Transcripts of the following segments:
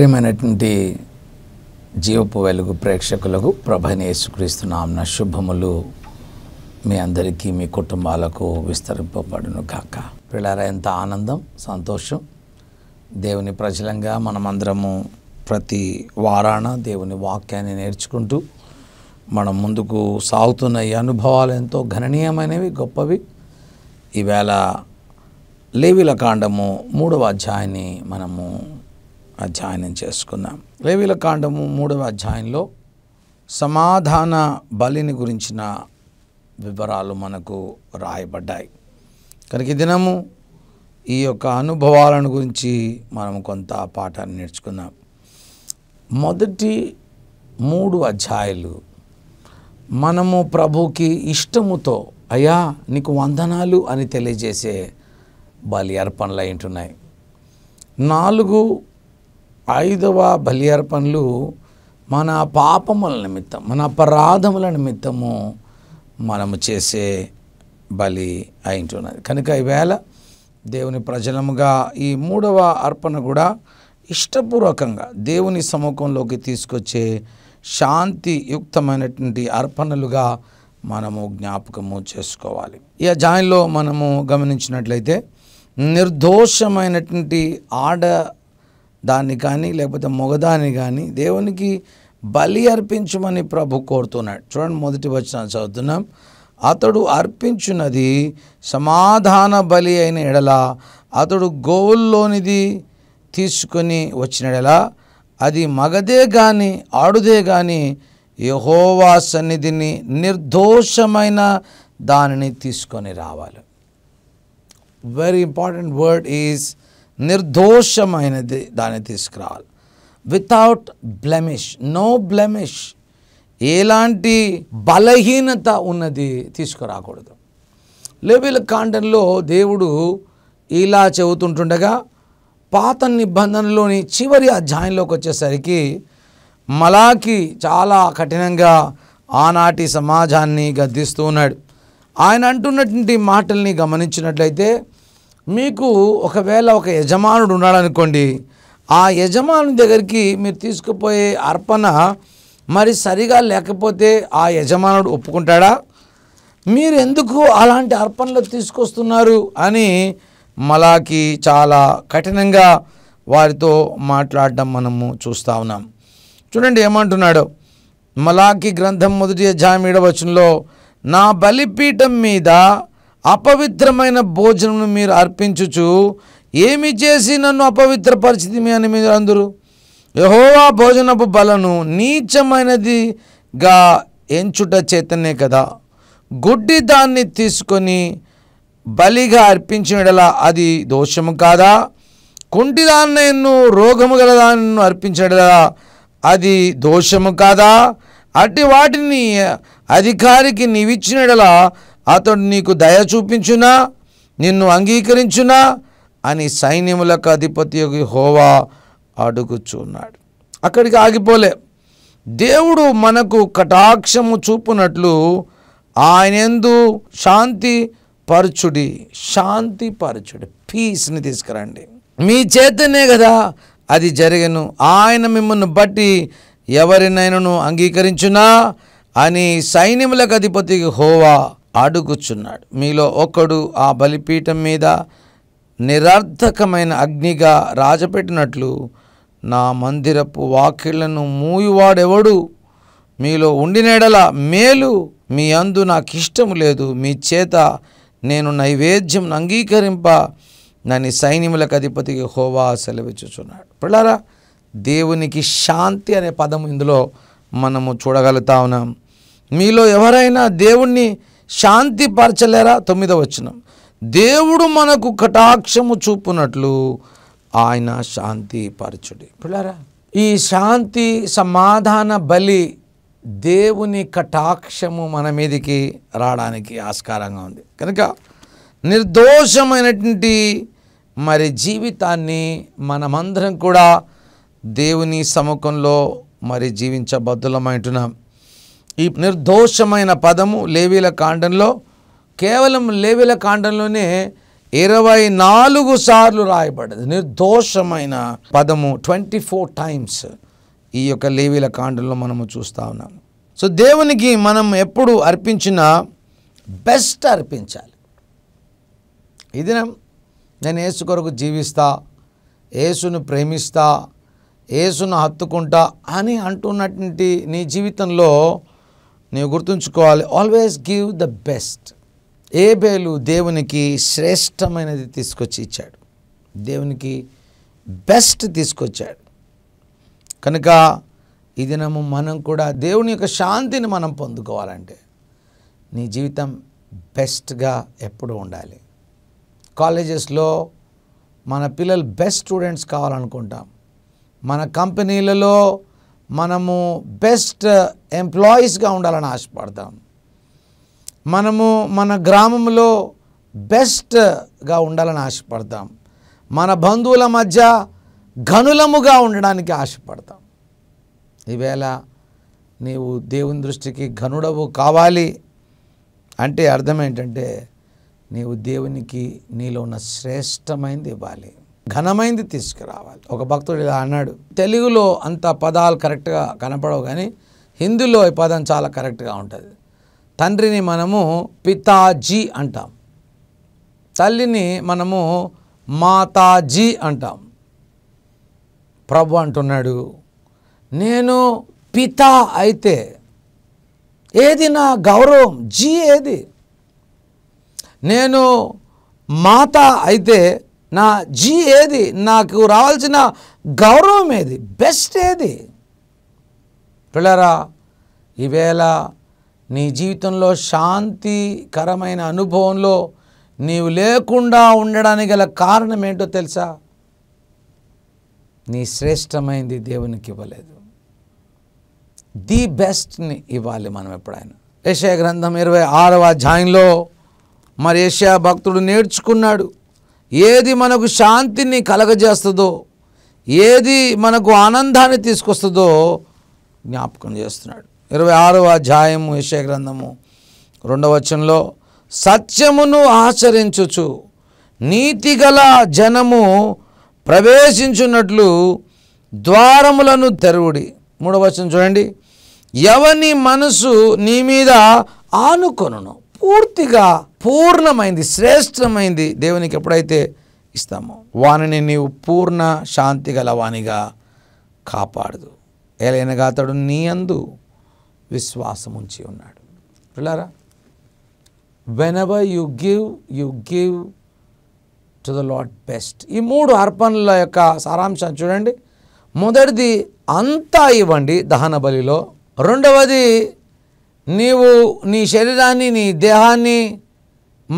ప్రియమైనటువంటి జీవపు వెలుగు ప్రేక్షకులకు ప్రభని యేసుక్రీస్తు నామ్న శుభములు మీ అందరికీ మీ కుటుంబాలకు విస్తరింపబడును కాక పిల్లల ఎంత ఆనందం సంతోషం దేవుని ప్రజలంగా మనమందరము ప్రతి వారాన దేవుని వాక్యాన్ని నేర్చుకుంటూ మనం ముందుకు సాగుతున్న ఈ అనుభవాలు ఎంతో గణనీయమైనవి గొప్పవి ఈవేళ లేవిల కాండము మూడవ అధ్యాయాన్ని మనము అధ్యయనం చేసుకున్నాం లేవీల కాండము మూడవ అధ్యాయంలో సమాధాన బలిని గురించిన వివరాలు మనకు రాయబడ్డాయి కనుక దినము ఈ యొక్క అనుభవాలను గురించి మనం కొంత పాఠాన్ని నేర్చుకున్నాం మొదటి మూడు అధ్యాయులు మనము ప్రభుకి ఇష్టముతో అయ్యా నీకు వందనాలు అని తెలియజేసే బలి అర్పణలు అయింటున్నాయి నాలుగు ఐదవ బలియర్పణలు మన పాపముల నిమిత్తం మన అపరాధముల నిమిత్తము మనము చేసే బలి అయింటున్నది కనుక ఈవేళ దేవుని ప్రజలముగా ఈ మూడవ అర్పణ కూడా ఇష్టపూర్వకంగా దేవుని సముఖంలోకి తీసుకొచ్చే శాంతియుక్తమైనటువంటి అర్పణలుగా మనము జ్ఞాపకము చేసుకోవాలి ఈ అధ్యాయంలో మనము గమనించినట్లయితే నిర్దోషమైనటువంటి ఆడ దాన్ని కానీ లేకపోతే మొగదాన్ని కానీ దేవునికి బలి అర్పించమని ప్రభు కోరుతున్నాడు చూడండి మొదటి వచ్చిన చదువుతున్నాం అతడు అర్పించున్నది సమాధాన బలి అయిన ఎడల అతడు గోవుల్లోనిది తీసుకొని వచ్చిన ఎడల అది మగదే కానీ ఆడుదే కానీ యహోవా సన్నిధిని నిర్దోషమైన దానిని తీసుకొని రావాలి వెరీ ఇంపార్టెంట్ వర్డ్ ఈజ్ నిర్దోషమైనది దాన్ని తీసుకురావాలి వితౌట్ బ్లెమిష్ నో బ్లెమిష్ ఎలాంటి బలహీనత ఉన్నది తీసుకురాకూడదు లేబిల కాండంలో దేవుడు ఇలా చెబుతుంటుండగా పాత నిబంధనలోని చివరి అధ్యాయంలోకి వచ్చేసరికి మలాకి చాలా కఠినంగా ఆనాటి సమాజాన్ని గద్దిస్తూ ఉన్నాడు ఆయన అంటున్నటువంటి మాటల్ని గమనించినట్లయితే మీకు ఒకవేళ ఒక యజమానుడు ఉన్నాడనుకోండి ఆ యజమాను దగ్గరికి మీరు తీసుకుపోయే అర్పణ మరి సరిగా లేకపోతే ఆ యజమానుడు ఒప్పుకుంటాడా మీరు ఎందుకు అలాంటి అర్పణలు తీసుకొస్తున్నారు అని మలాకి చాలా కఠినంగా వారితో మాట్లాడడం మనము చూస్తూ ఉన్నాం చూడండి ఏమంటున్నాడు మలాకి గ్రంథం మొదటి అధ్యాయం నా బలిపీఠం మీద అపవిత్రమైన భోజనం మీరు అర్పించుచు ఏమి చేసి నన్ను అపవిత్ర పరిస్థితి అని మీరు అందరూ యహోవా భోజనపు బలను నీచమైనదిగా ఎంచుట చేతనే కదా గుడ్డి దాన్ని తీసుకొని బలిగా అర్పించినడలా అది దోషము కాదా కుంటిదాన్నను రోగము గలదాన్ని అర్పించడలా అది దోషము కాదా అట్టి వాటిని అధికారికి నీవిచ్చినడలా అతడు నీకు దయ చూపించునా నిన్ను అంగీకరించునా అని సైన్యములకు అధిపతి హోవా అడుగుచున్నాడు అక్కడికి ఆగిపోలే దేవుడు మనకు కటాక్షము చూపునట్లు ఆయనందు శాంతి పరచుడి శాంతి పరచుడి పీస్ని తీసుకురండి మీ చేతనే కదా అది జరిగను ఆయన మిమ్మల్ని బట్టి ఎవరినైనాను అంగీకరించునా అని సైన్యములకు అధిపతికి హోవా అడుగుచున్నాడు మీలో ఒకడు ఆ బలిపీఠం మీద నిరర్థకమైన అగ్నిగా రాజపెట్టినట్లు నా మందిరపు వాకిళ్లను మూయివాడెవడు మీలో ఉండినేడల మేలు మీ అందు నాకు ఇష్టము లేదు మీ చేత నేను నైవేద్యం అంగీకరింప నన్ను సైన్యములకు అధిపతికి హోవా సెలవిచ్చుచున్నాడు పిల్లారా దేవునికి శాంతి అనే పదం ఇందులో మనము చూడగలుగుతా ఉన్నాం మీలో ఎవరైనా దేవుణ్ణి శాంతిపరచలేరా తొమ్మిదవ వచనం దేవుడు మనకు కటాక్షము చూపునట్లు ఆయన శాంతి పరచుడి పిల్లరా ఈ శాంతి సమాధాన బలి దేవుని కటాక్షము మన మీదికి రావడానికి ఆస్కారంగా ఉంది కనుక నిర్దోషమైనటువంటి మరి జీవితాన్ని మనమందరం కూడా దేవుని సముఖంలో మరి జీవించబద్దులమంటున్నాం ఈ నిర్దోషమైన పదము లేవీల కాండంలో కేవలం లేవీల కాండంలోనే ఇరవై నాలుగు సార్లు రాయబడ్డది నిర్దోషమైన పదము ట్వంటీ ఫోర్ టైమ్స్ ఈ యొక్క లేవీల కాండంలో మనము చూస్తూ ఉన్నాము సో దేవునికి మనం ఎప్పుడు అర్పించినా బెస్ట్ అర్పించాలి ఇది నేను ఏసు కొరకు జీవిస్తా ఏసును ప్రేమిస్తా ఏసును హత్తుకుంటా అని అంటున్నటువంటి నీ జీవితంలో నీవు గుర్తుంచుకోవాలి always give the best Abel దేవునికి శ్రేష్టమైనది తీసుకొచ్చి ఇచ్చాడు దేవునికి బెస్ట్ తీసుకొచ్చాడు కనుక ఈ దినము మనం కూడా దేవుని యొక్క శాంతిని మనం పొందుకోవాలంటే నీ జీవితం బెస్ట్గా ఎప్పుడు ఉండాలి కాలేజెస్లో మన పిల్లలు బెస్ట్ స్టూడెంట్స్ కావాలనుకుంటాం మన కంపెనీలలో మనము బెస్ట్ ఎంప్లాయీస్గా ఉండాలని ఆశపడతాం మనము మన గ్రామంలో బెస్ట్గా ఉండాలని ఆశపడతాం మన బంధువుల మధ్య ఘనులముగా ఉండడానికి ఆశపడతాం ఈవేళ నీవు దేవుని దృష్టికి ఘనుడవు కావాలి అంటే అర్థం ఏంటంటే నీవు దేవునికి నీలో ఉన్న శ్రేష్టమైనది ఇవ్వాలి ఘనమైంది తీసుకురావాలి ఒక భక్తుడు ఇలా అన్నాడు తెలుగులో అంత పదాలు కరెక్ట్గా కనపడవు కానీ హిందీలో ఈ పదం చాలా కరెక్ట్గా ఉంటుంది తండ్రిని మనము పితాజీ అంటాం తల్లిని మనము మాతాజీ అంటాం ప్రభు అంటున్నాడు నేను పిత అయితే ఏది నా గౌరవం జీ ఏది నేను మాత అయితే నా జీ ఏది నాకు రావాల్సిన గౌరవం ఏది బెస్ట్ ఏది పిల్లరా ఈవేళ నీ జీవితంలో శాంతికరమైన అనుభవంలో నీవు లేకుండా ఉండడానికి గల కారణం ఏంటో తెలుసా నీ శ్రేష్టమైంది దేవునికి ఇవ్వలేదు ది బెస్ట్ని ఇవ్వాలి మనం ఎప్పుడైనా ఏషియా గ్రంథం ఇరవై ఆరవ అధ్యాయంలో మరి ఏషియా భక్తుడు నేర్చుకున్నాడు ఏది మనకు శాంతిని కలగజేస్తుందో ఏది మనకు ఆనందాన్ని తీసుకొస్తుందో జ్ఞాపకం చేస్తున్నాడు ఇరవై ఆరవ అధ్యాయము విషయ గ్రంథము రెండవ వచనంలో సత్యమును ఆచరించుచు నీతిగల జనము ప్రవేశించున్నట్లు ద్వారములను తెరువుడి మూడవ వచనం చూడండి ఎవని మనసు నీ మీద ఆనుకొను పూర్తిగా పూర్ణమైంది శ్రేష్టమైంది దేవునికి ఎప్పుడైతే ఇస్తామో వానిని నీవు పూర్ణ శాంతి గల వాణిగా కాపాడదు ఎలైనగా అతడు నీ అందు విశ్వాసం ఉంచి ఉన్నాడు పిల్లారా whenever you give you give to the Lord best ఈ మూడు అర్పణల యొక్క సారాంశాన్ని చూడండి మొదటిది అంతా ఇవ్వండి దహన బలిలో రెండవది నీవు నీ శరీరాన్ని నీ దేహాన్ని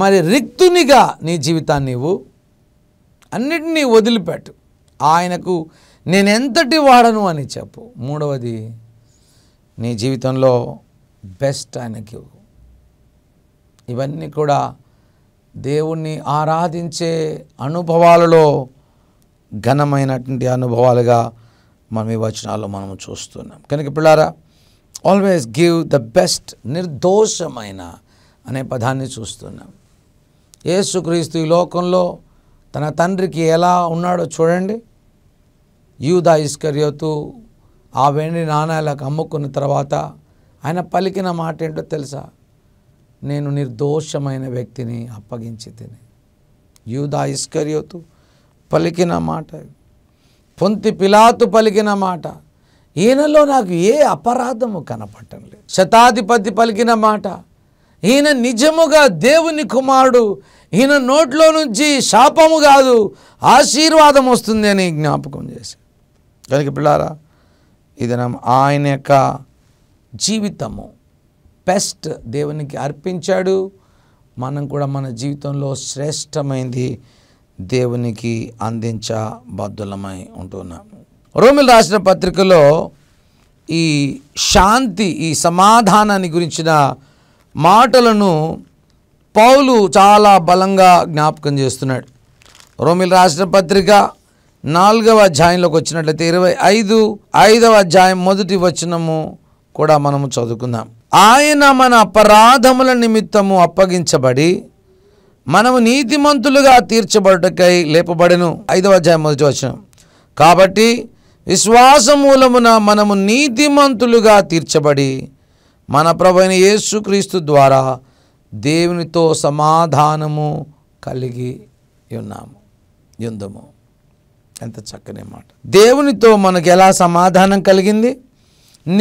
మరి రిక్తునిగా నీ జీవితాన్ని నీవు అన్నిటినీ వదిలిపెట్టు ఆయనకు నేనెంతటి వాడను అని చెప్పు మూడవది నీ జీవితంలో బెస్ట్ ఆయనకి ఇవన్నీ కూడా దేవుణ్ణి ఆరాధించే అనుభవాలలో ఘనమైనటువంటి అనుభవాలుగా మనం ఈ వచనాల్లో మనం చూస్తున్నాం కనుక పిల్లారా ఆల్వేస్ గివ్ ద బెస్ట్ నిర్దోషమైన అనే పదాన్ని చూస్తున్నాం యేసుక్రీస్తు ఈ లోకంలో తన తండ్రికి ఎలా ఉన్నాడో చూడండి యూదా ఇస్కర్యోతు ఆ వెండి నాణాలకు అమ్ముకున్న తర్వాత ఆయన పలికిన మాట ఏంటో తెలుసా నేను నిర్దోషమైన వ్యక్తిని అప్పగించి తిని యూదా ఇస్కర్యోతు పలికిన మాట పొంతి పిలాతు పలికిన మాట ఈయనలో నాకు ఏ అపరాధము కనపడటం లేదు శతాధిపతి పలికిన మాట ఈయన నిజముగా దేవుని కుమారుడు ఈయన నోట్లో నుంచి శాపము కాదు ఆశీర్వాదం వస్తుంది అని జ్ఞాపకం చేసి కనుక పిల్లారా ఇది ఆయన యొక్క జీవితము బెస్ట్ దేవునికి అర్పించాడు మనం కూడా మన జీవితంలో శ్రేష్టమైంది దేవునికి అందించ బద్దులమై ఉంటున్నాం రోమిల్ రాసిన పత్రికలో ఈ శాంతి ఈ సమాధానాన్ని గురించిన మాటలను పౌలు చాలా బలంగా జ్ఞాపకం చేస్తున్నాడు రోమిల్ రాసిన పత్రిక నాలుగవ అధ్యాయంలోకి వచ్చినట్లయితే ఇరవై ఐదు ఐదవ అధ్యాయం మొదటి వచనము కూడా మనము చదువుకుందాం ఆయన మన అపరాధముల నిమిత్తము అప్పగించబడి మనము నీతిమంతులుగా తీర్చబడుటకై లేపబడెను ఐదవ అధ్యాయం మొదటి వచనం కాబట్టి మూలమున మనము నీతిమంతులుగా తీర్చబడి మన అయిన యేసుక్రీస్తు ద్వారా దేవునితో సమాధానము కలిగి ఉన్నాము యుందము ఎంత చక్కని మాట దేవునితో మనకు ఎలా సమాధానం కలిగింది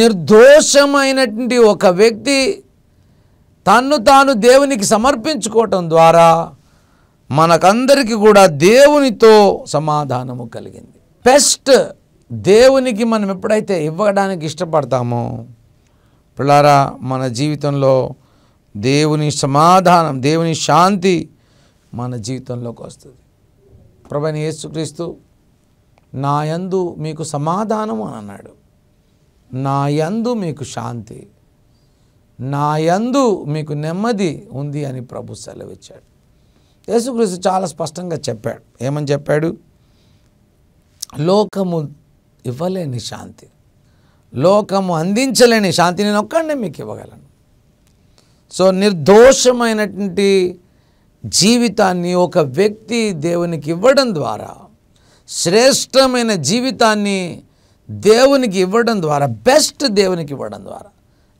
నిర్దోషమైనటువంటి ఒక వ్యక్తి తన్ను తాను దేవునికి సమర్పించుకోవటం ద్వారా మనకందరికీ కూడా దేవునితో సమాధానము కలిగింది బెస్ట్ దేవునికి మనం ఎప్పుడైతే ఇవ్వడానికి ఇష్టపడతామో పిల్లారా మన జీవితంలో దేవుని సమాధానం దేవుని శాంతి మన జీవితంలోకి వస్తుంది ప్రభని యేసుక్రీస్తు నా యందు మీకు సమాధానం అని అన్నాడు నా యందు మీకు శాంతి నా యందు మీకు నెమ్మది ఉంది అని ప్రభు సెలవిచ్చాడు యేసుక్రీస్తు చాలా స్పష్టంగా చెప్పాడు ఏమని చెప్పాడు లోకము ఇవ్వలేని శాంతి లోకము అందించలేని శాంతి నేను ఒక్కడే మీకు ఇవ్వగలను సో నిర్దోషమైనటువంటి జీవితాన్ని ఒక వ్యక్తి దేవునికి ఇవ్వడం ద్వారా శ్రేష్టమైన జీవితాన్ని దేవునికి ఇవ్వడం ద్వారా బెస్ట్ దేవునికి ఇవ్వడం ద్వారా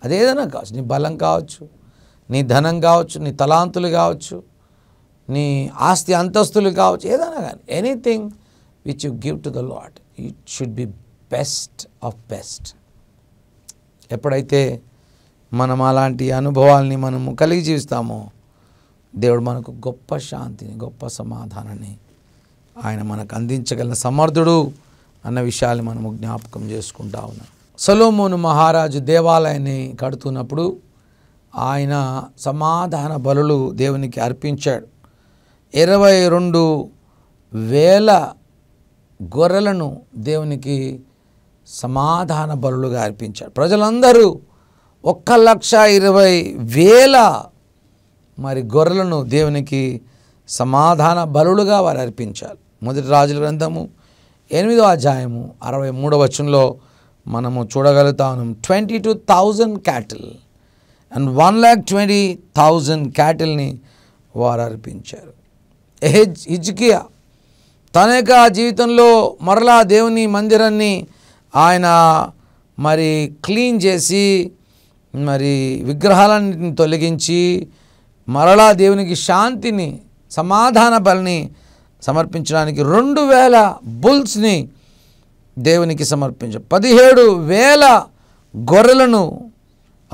అదేదైనా కావచ్చు నీ బలం కావచ్చు నీ ధనం కావచ్చు నీ తలాంతులు కావచ్చు నీ ఆస్తి అంతస్తులు కావచ్చు ఏదైనా కానీ anything which you give to the Lord it should be best of best ఎప్పుడైతే మనం అలాంటి అనుభవాల్ని మనము కలిగి జీవిస్తామో దేవుడు మనకు గొప్ప శాంతిని గొప్ప సమాధానాన్ని ఆయన మనకు అందించగల సమర్థుడు అన్న విషయాన్ని మనము జ్ఞాపకం చేసుకుంటా ఉన్నాం సొలోమోను మహారాజు దేవాలయాన్ని కడుతున్నప్పుడు ఆయన సమాధాన బలులు దేవునికి అర్పించాడు ఇరవై రెండు వేల గొర్రెలను దేవునికి సమాధాన బరులుగా అర్పించాడు ప్రజలందరూ ఒక్క లక్ష ఇరవై వేల మరి గొర్రెలను దేవునికి సమాధాన బరులుగా వారు అర్పించారు మొదటి రాజుల గ్రంథము ఎనిమిదో అధ్యాయము అరవై మూడో వచనంలో మనము చూడగలుగుతాం twenty two thousand cattle and one lakh twenty thousand క్యాటిల్ని వారు అర్పించారు ఎహెజ్ హిజ్కియా తన యొక్క జీవితంలో మరలా దేవుని మందిరాన్ని ఆయన మరి క్లీన్ చేసి మరి విగ్రహాలన్నింటిని తొలగించి మరలా దేవునికి శాంతిని సమాధాన బలిని సమర్పించడానికి రెండు వేల బుల్స్ని దేవునికి సమర్పించ పదిహేడు వేల గొర్రెలను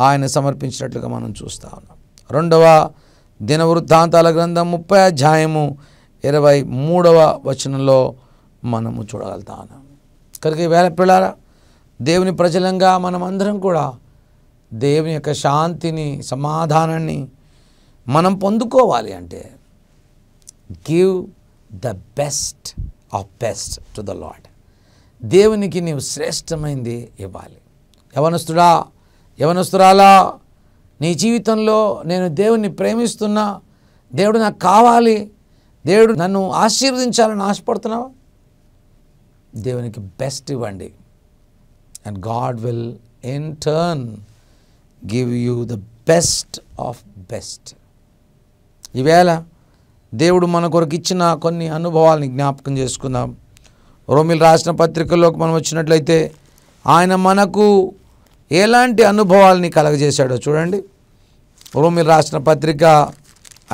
ఆయన సమర్పించినట్లుగా మనం చూస్తూ ఉన్నాం రెండవ దినవృత్తాంతాల గ్రంథం ముప్పై అధ్యాయము ఇరవై మూడవ వచనంలో మనము చూడగలుగుతా ఉన్నాం కనుక వేళ పిల్లారా దేవుని ప్రజలంగా మనమందరం కూడా దేవుని యొక్క శాంతిని సమాధానాన్ని మనం పొందుకోవాలి అంటే give the best of best to the Lord దేవునికి నీవు శ్రేష్టమైంది ఇవ్వాలి యవనస్తుడా యవనస్తురాలా నీ జీవితంలో నేను దేవుణ్ణి ప్రేమిస్తున్నా దేవుడు నాకు కావాలి దేవుడు నన్ను ఆశీర్వదించాలని ఆశపడుతున్నావా దేవునికి బెస్ట్ ఇవ్వండి and God will in turn give you the best of best ఈవేళ దేవుడు మన కొరకు ఇచ్చిన కొన్ని అనుభవాలని జ్ఞాపకం చేసుకుందాం రోమిల్ రాసిన పత్రికల్లోకి మనం వచ్చినట్లయితే ఆయన మనకు ఎలాంటి అనుభవాలని కలగజేశాడో చూడండి రోమిల్ రాసిన పత్రిక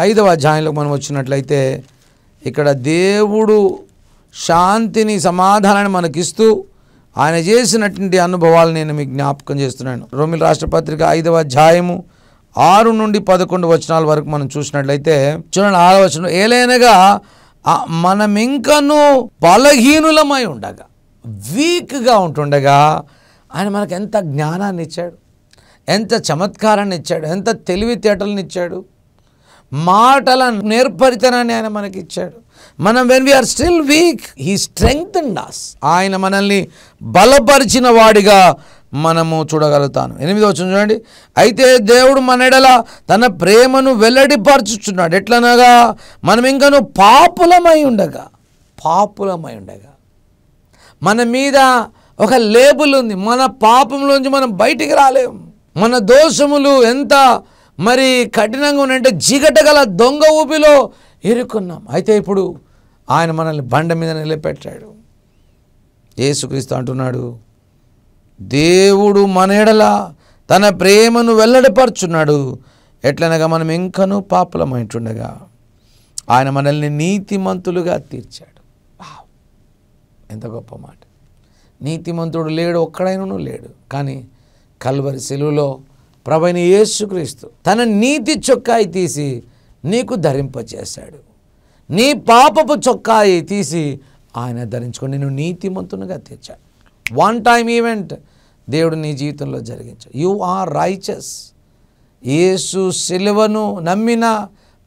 ఐదవ అధ్యాయంలోకి మనం వచ్చినట్లయితే ఇక్కడ దేవుడు శాంతిని సమాధానాన్ని మనకిస్తూ ఆయన చేసినటువంటి అనుభవాలు నేను మీకు జ్ఞాపకం చేస్తున్నాను రోమిల్ రాష్ట్ర పత్రిక ఐదవ అధ్యాయము ఆరు నుండి పదకొండు వచనాల వరకు మనం చూసినట్లయితే చూడండి ఆరు వచనం ఏలైనగా మనమింకను బలహీనులమై ఉండగా వీక్గా ఉంటుండగా ఆయన మనకు ఎంత జ్ఞానాన్ని ఇచ్చాడు ఎంత చమత్కారాన్ని ఇచ్చాడు ఎంత తెలివితేటలను ఇచ్చాడు మాటల నేర్పరితనాన్ని ఆయన మనకి ఇచ్చాడు మనం when we are still weak he strength does ఆయన మనల్ని బలపరిచిన వాడిగా మనము చూడగలుగుతాను ఎనిమిది వచ్చింది చూడండి అయితే దేవుడు ఎడల తన ప్రేమను వెల్లడిపరచుచున్నాడు ఎట్లనగా మనం ఇంకను పాపులమై ఉండగా పాపులమై ఉండగా మన మీద ఒక లేబుల్ ఉంది మన పాపంలోంచి మనం బయటికి రాలేము మన దోషములు ఎంత మరి కఠినంగా ఉన్నంటే గల దొంగ ఊపిలో ఇరుక్కున్నాం అయితే ఇప్పుడు ఆయన మనల్ని బండ మీద నిలబెట్టాడు యేసుక్రీస్తు అంటున్నాడు దేవుడు మన ఎడల తన ప్రేమను వెల్లడిపరుచున్నాడు ఎట్లనగా మనం ఇంకనూ పాపలమైంటుండగా ఆయన మనల్ని నీతిమంతులుగా తీర్చాడు ఎంత గొప్ప మాట నీతిమంతుడు లేడు ఒక్కడైనను లేడు కానీ కల్వరి సెలువులో ప్రభైన యేసుక్రీస్తు తన నీతి చొక్కాయి తీసి నీకు ధరింపచేశాడు నీ పాపపు చొక్కాయి తీసి ఆయన ధరించుకొని నేను నీతిమంతునిగా తెచ్చాడు వన్ టైం ఈవెంట్ దేవుడు నీ జీవితంలో జరిగించాడు యు ఆర్ రైచస్ యేసు సిలువను నమ్మిన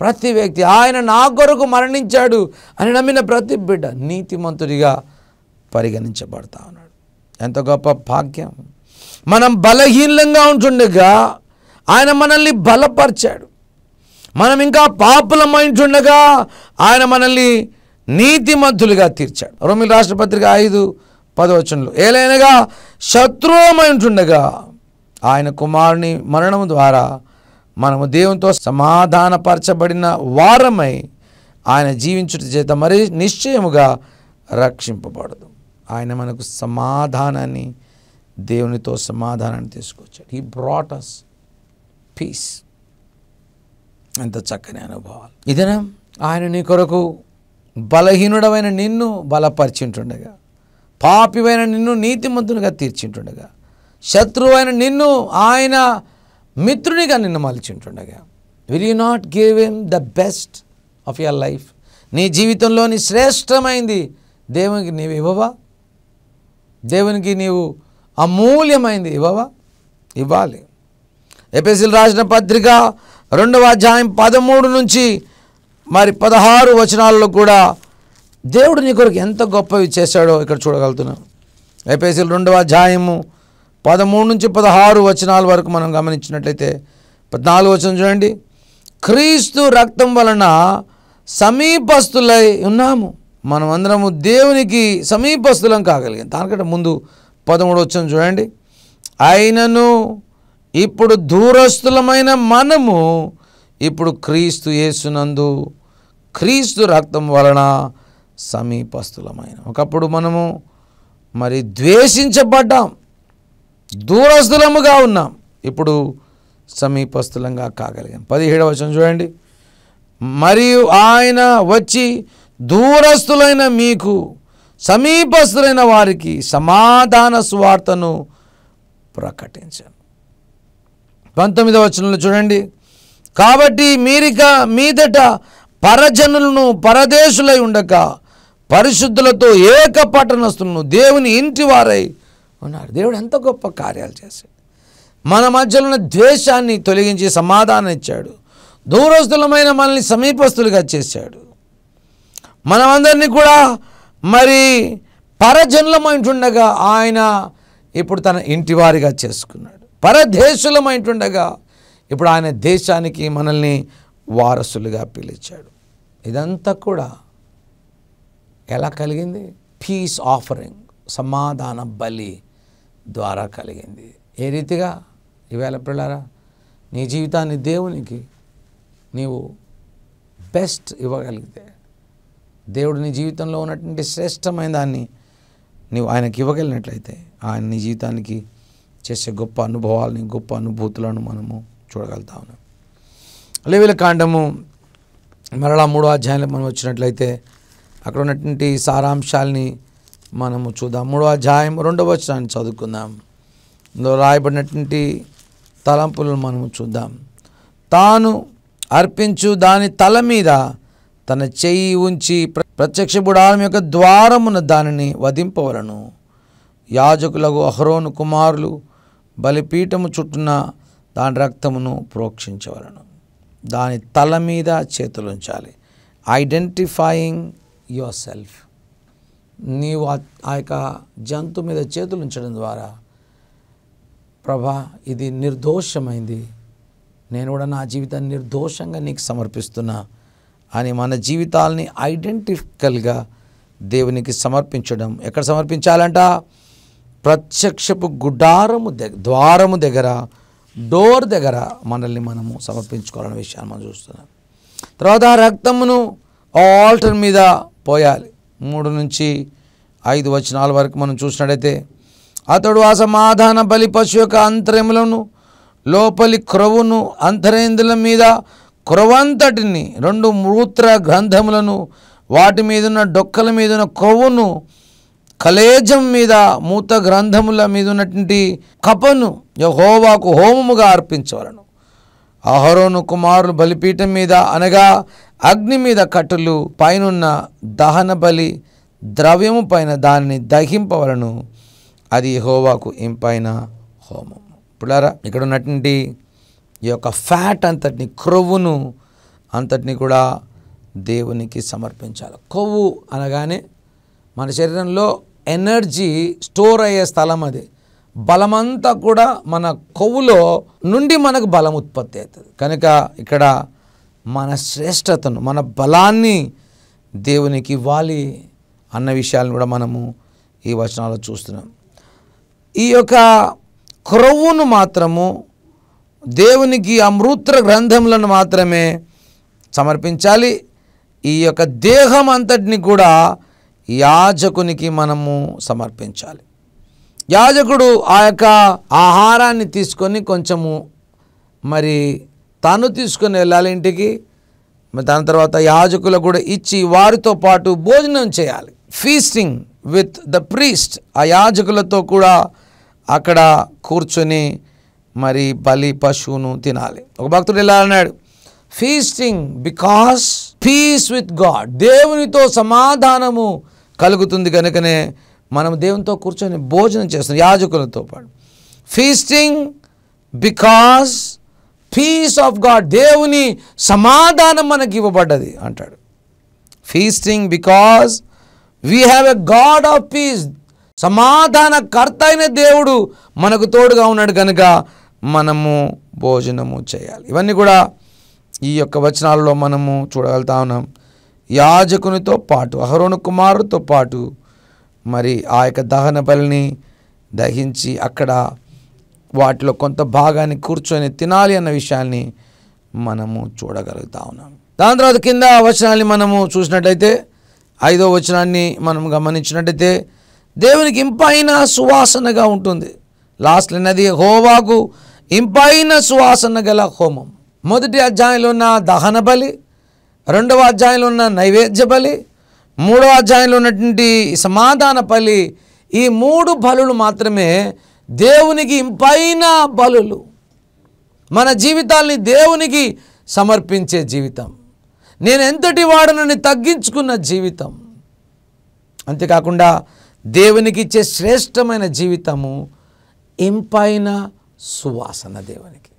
ప్రతి వ్యక్తి ఆయన నా కొరకు మరణించాడు అని నమ్మిన ప్రతి బిడ్డ నీతిమంతుడిగా పరిగణించబడతా ఉన్నాడు ఎంత గొప్ప భాగ్యం మనం బలహీనంగా ఉంటుండగా ఆయన మనల్ని బలపరిచాడు మనం ఇంకా పాపులమైంటుండగా ఆయన మనల్ని నీతిమంతులుగా తీర్చాడు రోమిల్ రాష్ట్రపత్రిక ఐదు పదవచనలు ఏలైనగా శత్రువమైంటుండగా ఆయన కుమారుని మరణం ద్వారా మనము దేవునితో సమాధానపరచబడిన వారమై ఆయన జీవించుట చేత మరి నిశ్చయముగా రక్షింపబడదు ఆయన మనకు సమాధానాన్ని దేవునితో సమాధానాన్ని తీసుకొచ్చాడు ఈ బ్రాటస్ పీస్ ఎంత చక్కని అనుభవాలు ఇదేనా ఆయన నీ కొరకు బలహీనుడమైన నిన్ను బలపరిచింటుండగా పాపివైన నిన్ను నీతిమంతునిగా తీర్చింటుండగా శత్రువైన నిన్ను ఆయన మిత్రునిగా నిన్ను మలిచింటుండగా will you not give him the best of your life నీ జీవితంలోని శ్రేష్టమైంది దేవునికి నీవు ఇవ్వవా దేవునికి నీవు అమూల్యమైంది ఇవ్వవా ఇవ్వాలి ఎపిసిల్ రాసిన పత్రిక రెండవ అధ్యాయం పదమూడు నుంచి మరి పదహారు వచనాల్లో కూడా దేవుడు నీ కొరకు ఎంత గొప్పవి చేశాడో ఇక్కడ చూడగలుగుతున్నాం ఎపిసిల్ రెండవ అధ్యాయము పదమూడు నుంచి పదహారు వచనాల వరకు మనం గమనించినట్లయితే పద్నాలుగు వచనం చూడండి క్రీస్తు రక్తం వలన సమీపస్తులై ఉన్నాము మనమందరము దేవునికి సమీపస్తులం కాగలిగాం దానికంటే ముందు పదమూడు వచ్చిన చూడండి ఆయనను ఇప్పుడు దూరస్తులమైన మనము ఇప్పుడు క్రీస్తు యేసునందు క్రీస్తు రక్తం వలన సమీపస్తులమైన ఒకప్పుడు మనము మరి ద్వేషించబడ్డాం దూరస్తులముగా ఉన్నాం ఇప్పుడు సమీపస్థులంగా కాగలిగాం పదిహేడవ వచ్చిన చూడండి మరియు ఆయన వచ్చి దూరస్తులైన మీకు సమీపస్తులైన వారికి సమాధాన సువార్తను ప్రకటించాను పంతొమ్మిదవ వచనంలో చూడండి కాబట్టి మీరిక మీదట పరజనులను పరదేశులై ఉండక పరిశుద్ధులతో ఏక పట్టణస్తులను దేవుని ఇంటి వారై ఉన్నారు దేవుడు ఎంత గొప్ప కార్యాలు చేశాడు మన మధ్యలో ఉన్న ద్వేషాన్ని తొలగించి సమాధానం ఇచ్చాడు దూరస్తులమైన మనల్ని సమీపస్తులుగా చేశాడు మనమందరినీ కూడా మరి పరజన్లమైంటుండగా ఆయన ఇప్పుడు తన ఇంటివారిగా చేసుకున్నాడు పరదేశులమైంటుండగా ఇప్పుడు ఆయన దేశానికి మనల్ని వారసులుగా పిలిచాడు ఇదంతా కూడా ఎలా కలిగింది పీస్ ఆఫరింగ్ సమాధాన బలి ద్వారా కలిగింది ఏ రీతిగా ఈవేళ పిల్లారా నీ జీవితాన్ని దేవునికి నీవు బెస్ట్ ఇవ్వగలిగితే దేవుడు నీ జీవితంలో ఉన్నటువంటి శ్రేష్టమైన దాన్ని నీవు ఆయనకి ఇవ్వగలిగినట్లయితే ఆయన నీ జీవితానికి చేసే గొప్ప అనుభవాలని గొప్ప అనుభూతులను మనము చూడగలుగుతా ఉన్నాం లేవిల కాండము మరలా మూడో అధ్యాయంలో మనం వచ్చినట్లయితే అక్కడ ఉన్నటువంటి సారాంశాలని మనము చూద్దాం మూడో అధ్యాయం రెండవ వచ్చినాన్ని చదువుకుందాం ఇందులో రాయబడినటువంటి తలంపులను మనము చూద్దాం తాను అర్పించు దాని తల మీద తన చెయ్యి ఉంచి ప్రత్యక్ష బుడాలం యొక్క ద్వారమున దానిని వధింపవలను యాజకులకు అహరోను కుమారులు బలిపీఠము చుట్టున దాని రక్తమును ప్రోక్షించవలను దాని తల మీద చేతులుంచాలి ఐడెంటిఫైయింగ్ యువర్ సెల్ఫ్ నీవు ఆ యొక్క జంతు మీద చేతులు ఉంచడం ద్వారా ప్రభా ఇది నిర్దోషమైంది నేను కూడా నా జీవితాన్ని నిర్దోషంగా నీకు సమర్పిస్తున్నా అని మన జీవితాలని ఐడెంటికల్గా దేవునికి సమర్పించడం ఎక్కడ సమర్పించాలంట ప్రత్యక్షపు గుడారము ద్వారము దగ్గర డోర్ దగ్గర మనల్ని మనము సమర్పించుకోవాలనే విషయాన్ని మనం చూస్తున్నాం తర్వాత రక్తమును ఆల్టర్ మీద పోయాలి మూడు నుంచి ఐదు వచనాల వరకు మనం చూసినట్టయితే అతడు ఆ సమాధాన బలి పశు యొక్క అంతరములను లోపలి క్రవును అంతరేంద్రుల మీద కురవంతటిని రెండు మూత్ర గ్రంథములను వాటి మీదున్న డొక్కల మీదున్న కొవ్వును కలేజం మీద మూత గ్రంథముల మీద ఉన్నటువంటి కపను యహోవాకు హోమముగా అర్పించవలను అహరోను కుమారులు బలిపీఠం మీద అనగా అగ్ని మీద కట్టులు పైనున్న దహన బలి ద్రవ్యము పైన దానిని దహింపవలను అది హోవాకు ఇంపైన హోమం ఇప్పుడారా ఇక్కడ ఉన్నటువంటి ఈ యొక్క ఫ్యాట్ అంతటిని క్రొవ్వును అంతటిని కూడా దేవునికి సమర్పించాలి కొవ్వు అనగానే మన శరీరంలో ఎనర్జీ స్టోర్ అయ్యే స్థలం అది బలమంతా కూడా మన కొవ్వులో నుండి మనకు బలం ఉత్పత్తి అవుతుంది కనుక ఇక్కడ మన శ్రేష్టతను మన బలాన్ని దేవునికి ఇవ్వాలి అన్న విషయాలను కూడా మనము ఈ వచనాలు చూస్తున్నాం ఈ యొక్క క్రొవ్వును మాత్రము దేవునికి అమృత్ర గ్రంథములను మాత్రమే సమర్పించాలి ఈ యొక్క దేహం అంతటిని కూడా యాజకునికి మనము సమర్పించాలి యాజకుడు ఆ యొక్క ఆహారాన్ని తీసుకొని కొంచెము మరి తను తీసుకొని వెళ్ళాలి ఇంటికి దాని తర్వాత యాజకులు కూడా ఇచ్చి వారితో పాటు భోజనం చేయాలి ఫీస్టింగ్ విత్ ద ప్రీస్ట్ ఆ యాజకులతో కూడా అక్కడ కూర్చొని మరి బలి పశువును తినాలి ఒక భక్తుడు ఇలా అన్నాడు feasting because peace with God దేవునితో సమాధానము కలుగుతుంది కనుకనే మనం దేవునితో కూర్చొని భోజనం చేస్తున్నాం యాజకులతో పాటు feasting because peace of God దేవుని సమాధానం మనకి ఇవ్వబడ్డది అంటాడు feasting because we have a God of peace సమాధానకర్త అయిన దేవుడు మనకు తోడుగా ఉన్నాడు కనుక మనము భోజనము చేయాలి ఇవన్నీ కూడా ఈ యొక్క వచనాలలో మనము చూడగలుగుతా ఉన్నాం యాజకునితో పాటు అహరోను కుమారుతో పాటు మరి ఆ యొక్క దహన బలిని దహించి అక్కడ వాటిలో కొంత భాగాన్ని కూర్చొని తినాలి అన్న విషయాన్ని మనము చూడగలుగుతా ఉన్నాం దాని తర్వాత కింద వచనాన్ని మనము చూసినట్లయితే ఐదో వచనాన్ని మనం గమనించినట్టయితే దేవునికి ఇంపైన సువాసనగా ఉంటుంది లాస్ట్ నది హోవాకు ఇంపైన సువాసన గల హోమం మొదటి అధ్యాయంలో ఉన్న దహన బలి రెండవ అధ్యాయంలో ఉన్న నైవేద్య బలి మూడవ అధ్యాయంలో ఉన్నటువంటి సమాధాన బలి ఈ మూడు బలులు మాత్రమే దేవునికి ఇంపైన బలులు మన జీవితాల్ని దేవునికి సమర్పించే జీవితం నేను ఎంతటి వాడనని తగ్గించుకున్న జీవితం అంతేకాకుండా దేవునికి ఇచ్చే శ్రేష్టమైన జీవితము ఇంపైన సువాసన దేవునికి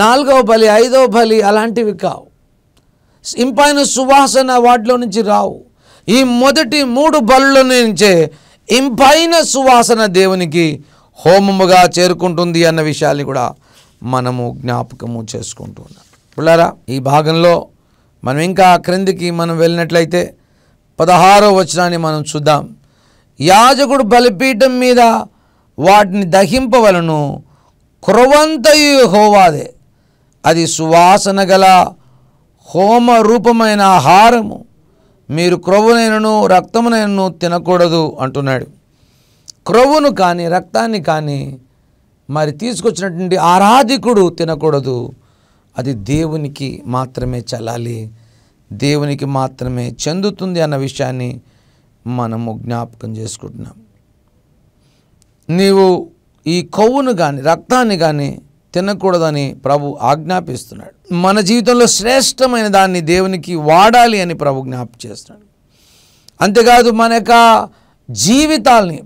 నాలుగవ బలి ఐదవ బలి అలాంటివి కావు ఇంపైన సువాసన వాటిలో నుంచి రావు ఈ మొదటి మూడు బలుల నుంచే ఇంపైన సువాసన దేవునికి హోమముగా చేరుకుంటుంది అన్న విషయాన్ని కూడా మనము జ్ఞాపకము చేసుకుంటున్నాం పిల్లరా ఈ భాగంలో మనం ఇంకా క్రిందికి మనం వెళ్ళినట్లయితే పదహారో వచనాన్ని మనం చూద్దాం యాజకుడు బలిపీఠం మీద వాటిని దహింపవలను క్రొవంతయు హోవాదే అది సువాసన గల హోమ రూపమైన ఆహారము మీరు క్రొవ్వునైనను రక్తమునైనను తినకూడదు అంటున్నాడు క్రొవును కానీ రక్తాన్ని కానీ మరి తీసుకొచ్చినటువంటి ఆరాధికుడు తినకూడదు అది దేవునికి మాత్రమే చల్లాలి దేవునికి మాత్రమే చెందుతుంది అన్న విషయాన్ని మనము జ్ఞాపకం చేసుకుంటున్నాం నీవు ఈ కొవ్వును కానీ రక్తాన్ని కానీ తినకూడదని ప్రభు ఆజ్ఞాపిస్తున్నాడు మన జీవితంలో శ్రేష్టమైన దాన్ని దేవునికి వాడాలి అని ప్రభు జ్ఞాప చేస్తున్నాడు అంతేకాదు మన యొక్క జీవితాల్ని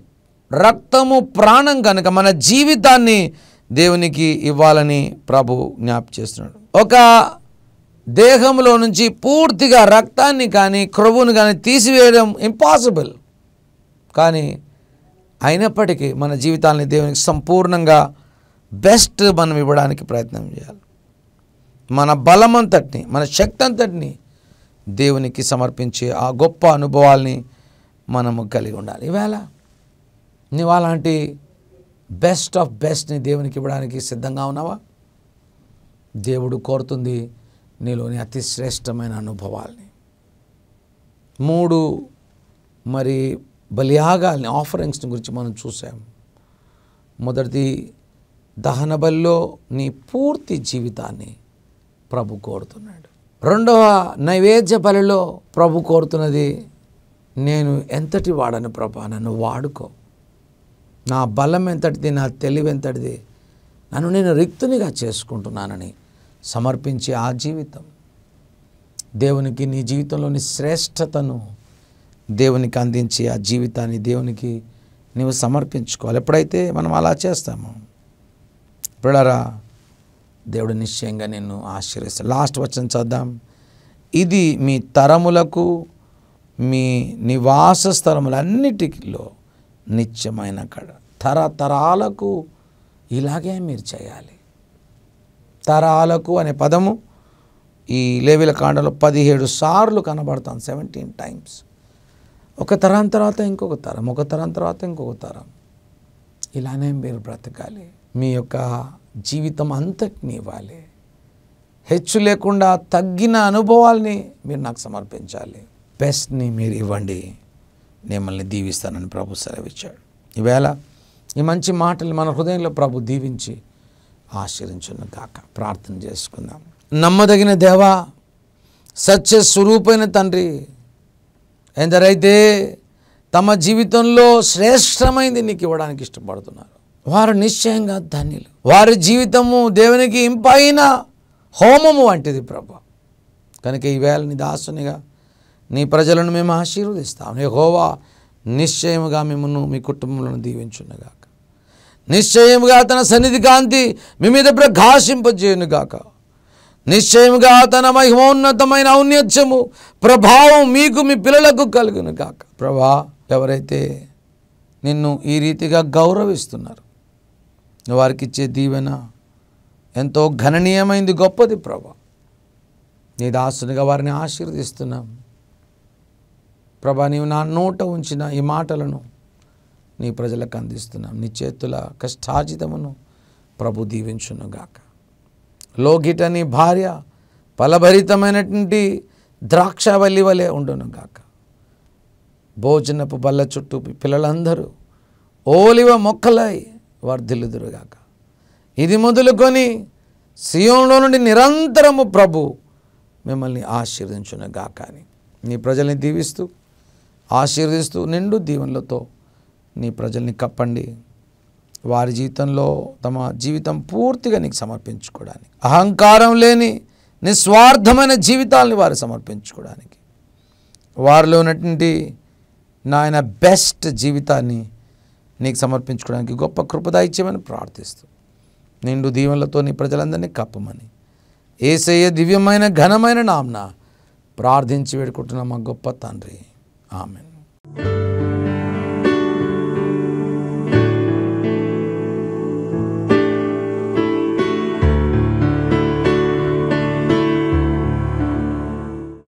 రక్తము ప్రాణం కనుక మన జీవితాన్ని దేవునికి ఇవ్వాలని ప్రభు జ్ఞాప చేస్తున్నాడు ఒక దేహంలో నుంచి పూర్తిగా రక్తాన్ని కానీ క్రొవ్వును కానీ తీసివేయడం ఇంపాసిబుల్ కానీ అయినప్పటికీ మన జీవితాలని దేవునికి సంపూర్ణంగా బెస్ట్ మనం ఇవ్వడానికి ప్రయత్నం చేయాలి మన బలమంతటిని మన శక్తి అంతటిని దేవునికి సమర్పించే ఆ గొప్ప అనుభవాల్ని మనము కలిగి ఉండాలి ఈవేళ నువ్వు అలాంటి బెస్ట్ ఆఫ్ బెస్ట్ని దేవునికి ఇవ్వడానికి సిద్ధంగా ఉన్నావా దేవుడు కోరుతుంది నీలోని అతి శ్రేష్టమైన అనుభవాల్ని మూడు మరి బలియాగాల్ని ఆఫరింగ్స్ని గురించి మనం చూసాం మొదటిది దహన బలిలో నీ పూర్తి జీవితాన్ని ప్రభు కోరుతున్నాడు రెండవ నైవేద్య బలిలో ప్రభు కోరుతున్నది నేను ఎంతటి వాడను ప్రభా నన్ను వాడుకో నా బలం ఎంతటిది నా తెలివి ఎంతటిది నన్ను నేను రిక్తునిగా చేసుకుంటున్నానని సమర్పించే ఆ జీవితం దేవునికి నీ జీవితంలోని శ్రేష్టతను దేవునికి అందించి ఆ జీవితాన్ని దేవునికి నీవు సమర్పించుకోవాలి ఎప్పుడైతే మనం అలా చేస్తాము పిల్లరా దేవుడు నిశ్చయంగా నిన్ను ఆశీర్విస్తాడు లాస్ట్ వచ్చిన చదుదాం ఇది మీ తరములకు మీ నివాస స్థలములన్నిటిలో నిత్యమైన కడ తరతరాలకు ఇలాగే మీరు చేయాలి తరాలకు అనే పదము ఈ లేవిల కాండలో పదిహేడు సార్లు కనబడతాను సెవెంటీన్ టైమ్స్ ఒక తరం తర్వాత ఇంకొక తరం ఒక తరం తర్వాత ఇంకొక తరం ఇలానే మీరు బ్రతకాలి మీ యొక్క జీవితం అంతటిని ఇవ్వాలి హెచ్చు లేకుండా తగ్గిన అనుభవాల్ని మీరు నాకు సమర్పించాలి బెస్ట్ని మీరు ఇవ్వండి మిమ్మల్ని దీవిస్తానని ప్రభు సెలవిచ్చాడు ఈవేళ ఈ మంచి మాటలు మన హృదయంలో ప్రభు దీవించి ఆశ్రయించును కాక ప్రార్థన చేసుకుందాం నమ్మదగిన దేవా సత్య స్వరూపైన తండ్రి ఎందరైతే తమ జీవితంలో శ్రేష్టమైంది నీకు ఇవ్వడానికి ఇష్టపడుతున్నారు వారు నిశ్చయంగా ధన్యులు వారి జీవితము దేవునికి ఇంపైన హోమము వంటిది ప్రభు కనుక ఈవేళ నీ దాసునిగా నీ ప్రజలను మేము నీ హోవా నిశ్చయముగా మిమ్మల్ని మీ కుటుంబంలో దీవించుండగాక నిశ్చయముగా తన సన్నిధి కాంతి మీ మీద ప్రకాశింపజేయునుగాక నిశ్చయముగా తన మహిమోన్నతమైన ఔన్నత్యము ప్రభావం మీకు మీ పిల్లలకు కలుగును కాక ప్రభా ఎవరైతే నిన్ను ఈ రీతిగా గౌరవిస్తున్నారు వారికి ఇచ్చే దీవెన ఎంతో గణనీయమైంది గొప్పది ప్రభా నీ దాసునిగా వారిని ఆశీర్దిస్తున్నాం ప్రభా నీవు నా నోట ఉంచిన ఈ మాటలను నీ ప్రజలకు అందిస్తున్నాం నీ చేతుల కష్టాజితమును ప్రభు దీవించునుగాక లోకిటని భార్య ఫలభరితమైనటువంటి ద్రాక్షవల్లి వలె ఉండును గాక భోజనపు బల్ల చుట్టూ పిల్లలందరూ ఓలివ మొక్కలై వర్ధిల్లుదురుగాక ఇది మొదలుకొని సియోంలో నుండి నిరంతరము ప్రభు మిమ్మల్ని గాక అని నీ ప్రజల్ని దీవిస్తూ ఆశీర్దిస్తూ నిండు దీవెనలతో నీ ప్రజల్ని కప్పండి వారి జీవితంలో తమ జీవితం పూర్తిగా నీకు సమర్పించుకోవడానికి అహంకారం లేని నిస్వార్థమైన జీవితాలని వారు సమర్పించుకోవడానికి వారిలో ఉన్నటువంటి నాయన బెస్ట్ జీవితాన్ని నీకు సమర్పించుకోవడానికి గొప్ప కృపదాయిత్యమని ప్రార్థిస్తూ నిండు దీవెనలతో నీ ప్రజలందరినీ కప్పమని ఏసయ్య దివ్యమైన ఘనమైన నామ్న ప్రార్థించి వేడుకుంటున్నా మా గొప్ప తండ్రి ఆమెను